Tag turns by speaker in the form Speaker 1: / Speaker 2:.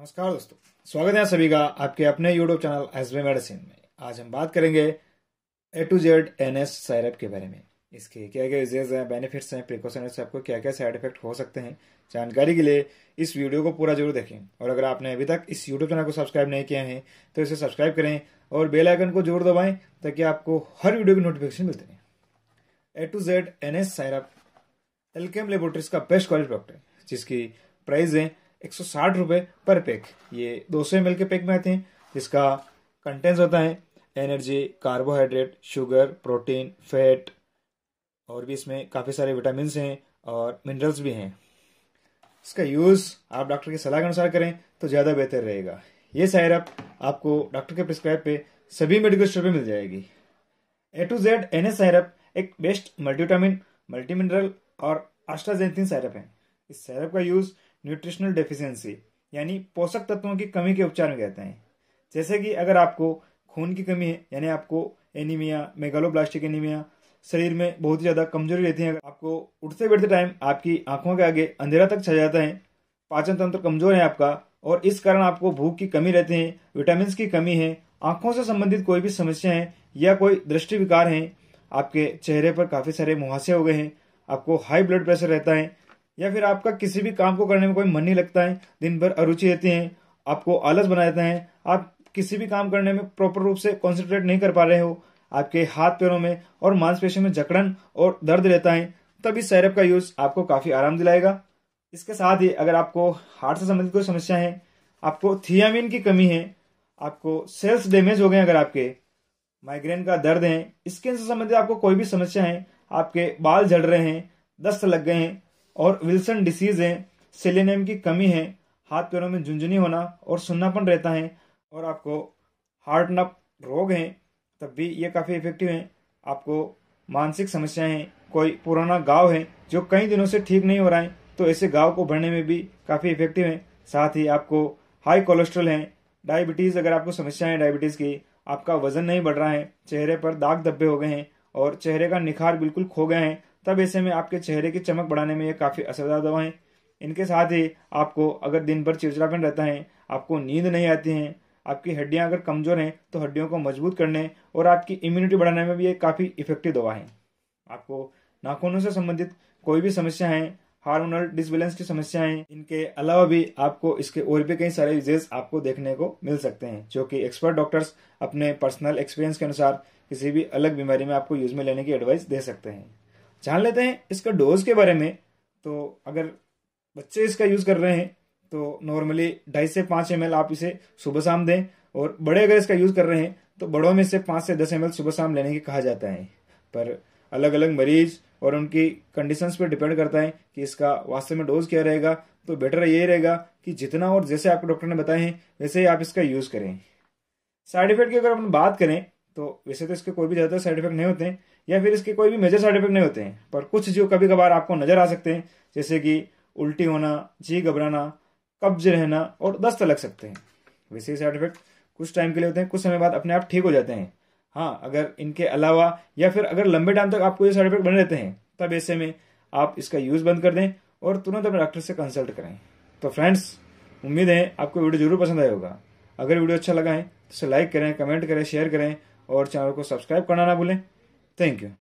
Speaker 1: नमस्कार दोस्तों स्वागत है सभी का आपके अपने YouTube channel S B medicine में आज हम बात करेंगे A to Z N S syrup के बारे में इसके क्या क्या यूजेज हैं बेनिफिट्स हैं प्रिकॉशन से आपको क्या क्या साइड इफेक्ट हो सकते हैं जानकारी के लिए इस वीडियो को पूरा जरूर देखें और अगर आपने अभी तक इस यूट्यूब चैनल को सब्सक्राइब नहीं किया है तो इसे सब्सक्राइब करें और बेल आइकन को जरूर दबाएं ताकि आपको हर वीडियो की नोटिफिकेशन मिलते रहे A to Z N S syrup Alkem laboratories का बेस्ट क्वालिटी प्रोडक्ट है जिसकी प्राइस है एक सौ पर पैक ये दो सौ एम के पैक में आते हैं जिसका कंटेंट्स होता है energy carbohydrate sugar protein fat और भी इसमें काफ़ी सारे विटामिन हैं और मिनरल्स भी हैं इसका यूज़ आप डॉक्टर की सलाह के अनुसार करें तो ज़्यादा बेहतर रहेगा ये सैरप आपको डॉक्टर के प्रिस्क्राइब पे सभी मेडिकल स्टोर पे मिल जाएगी A to Z N S syrup एक बेस्ट मल्टीविटामिन मल्टी मिनरल और आस्ट्राजेंथिन सैरप है इस सैरप का यूज़ न्यूट्रिशनल डेफिशिएंसी यानी पोषक तत्वों की कमी के उपचार में कहते हैं जैसे कि अगर आपको खून की कमी है यानी आपको एनीमिया मेगालोब्लास्टिक एनीमिया शरीर में बहुत ही ज़्यादा कमजोरी रहती है आपको उठते बैठते टाइम आपकी आंखों के आगे अंधेरा तक छा जाता है पाचन तंत्र कमजोर है आपका और इस कारण आपको भूख की कमी रहती है विटामिन की कमी है आंखों से संबंधित कोई भी समस्या है या कोई दृष्टि विकार है आपके चेहरे पर काफ़ी सारे मुहासे हो गए हैं आपको हाई ब्लड प्रेशर रहता है या फिर आपका किसी भी काम को करने में कोई मन नहीं लगता है दिन भर अरुचि रहती है आपको आलस बना देते हैं आप किसी भी काम करने में प्रॉपर रूप से कॉन्सेंट्रेट नहीं कर पा रहे हो आपके हाथ पैरों में और मांसपेशियों में जकड़न और दर्द रहता है तब इस सैरप का यूज आपको काफी आराम दिलाएगा इसके साथ ही अगर आपको हार्ट से संबंधित कोई समस्या है आपको थियामिन की कमी है आपको सेल्स डैमेज हो गए अगर आपके माइग्रेन का दर्द है स्किन से संबंधित आपको कोई भी समस्या है आपके बाल झड़ रहे हैं दस्त लग गए हैं और विल्सन डिसीज है सेलेनियम की कमी है हाथ पैरों में झुंझुनी होना और सुन्नापन रहता है और आपको हार्ट नप रोग हैं तब भी ये काफ़ी इफेक्टिव हैं आपको मानसिक समस्याएं हैं कोई पुराना गाँव है जो कई दिनों से ठीक नहीं हो रहा है तो ऐसे गाँव को भरने में भी काफ़ी इफेक्टिव है साथ ही आपको हाई कोलेस्ट्रॉल है डायबिटीज़ अगर आपको समस्या है डायबिटीज़ की आपका वजन नहीं बढ़ रहा है चेहरे पर दाग धब्बे हो गए हैं और चेहरे का निखार बिल्कुल खो गए हैं तब ऐसे में आपके चेहरे की चमक बढ़ाने में ये काफ़ी असरदार दवा है इनके साथ ही आपको अगर दिन भर चिड़चिड़ापन रहता है आपको नींद नहीं आती है आपकी हड्डियाँ अगर कमज़ोर हैं तो हड्डियों को मजबूत करने और आपकी इम्यूनिटी बढ़ाने में भी ये काफ़ी इफेक्टिव दवा है आपको नाखूनों से संबंधित कोई भी समस्या है हार्मोनल डिसबैलेंस की समस्या है इनके अलावा भी आपको इसके और भी कई सारे यूजेस आपको देखने को मिल सकते हैं जो कि एक्सपर्ट डॉक्टर्स अपने पर्सनल एक्सपीरियंस के अनुसार किसी भी अलग बीमारी में आपको यूज में लेने की एडवाइस दे सकते हैं जान लेते हैं इसका डोज के बारे में तो अगर बच्चे इसका यूज़ कर रहे हैं तो नॉर्मली ढाई से पांच एम आप इसे सुबह शाम दें और बड़े अगर इसका यूज़ कर रहे हैं तो बड़ों में से पांच से दस एम सुबह शाम लेने की कहा जाता है पर अलग अलग मरीज और उनकी कंडीशंस पर डिपेंड करता है कि इसका वास्तव में डोज क्या रहेगा तो बेटर यही रहेगा कि जितना और जैसे आपको डॉक्टर ने बताए हैं वैसे ही आप इसका यूज़ करें साइड इफेक्ट की अगर अपन बात करें तो वैसे तो इसके कोई भी ज़्यादा साइड इफेक्ट नहीं होते हैं या फिर इसके कोई भी मेजर साइड इफेक्ट नहीं होते हैं पर कुछ जो कभी कभार आपको नजर आ सकते हैं जैसे कि उल्टी होना जी घबराना कब्ज रहना और दस्त लग सकते हैं वैसे साइड इफेक्ट कुछ टाइम के लिए होते हैं कुछ समय बाद अपने आप ठीक हो जाते हैं हाँ अगर इनके अलावा या फिर अगर लंबे टाइम तक आपको ये साइड इफेक्ट बने रहते हैं तब ऐसे में आप इसका यूज़ बंद कर दें और तुरंत अपने डॉक्टर से कंसल्ट करें तो फ्रेंड्स उम्मीद है आपको वीडियो जरूर पसंद आया होगा अगर वीडियो अच्छा लगा है तो इसे लाइक करें कमेंट करें शेयर करें और चैनल को सब्सक्राइब करना ना भूलें Thank you.